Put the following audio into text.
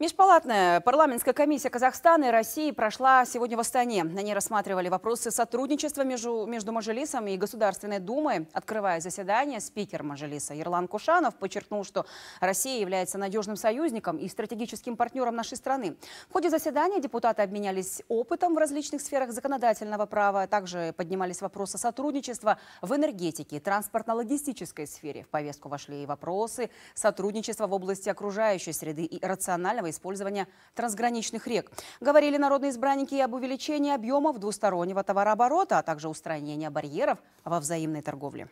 Межпалатная парламентская комиссия Казахстана и России прошла сегодня в Астане. На ней рассматривали вопросы сотрудничества между, между Мажилисом и Государственной Думой. Открывая заседание, спикер Мажилиса Ерлан Кушанов подчеркнул, что Россия является надежным союзником и стратегическим партнером нашей страны. В ходе заседания депутаты обменялись опытом в различных сферах законодательного права. Также поднимались вопросы сотрудничества в энергетике, транспортно-логистической сфере. В повестку вошли и вопросы сотрудничества в области окружающей среды и рационального нормального использования трансграничных рек. Говорили народные избранники и об увеличении объемов двустороннего товарооборота, а также устранении барьеров во взаимной торговле.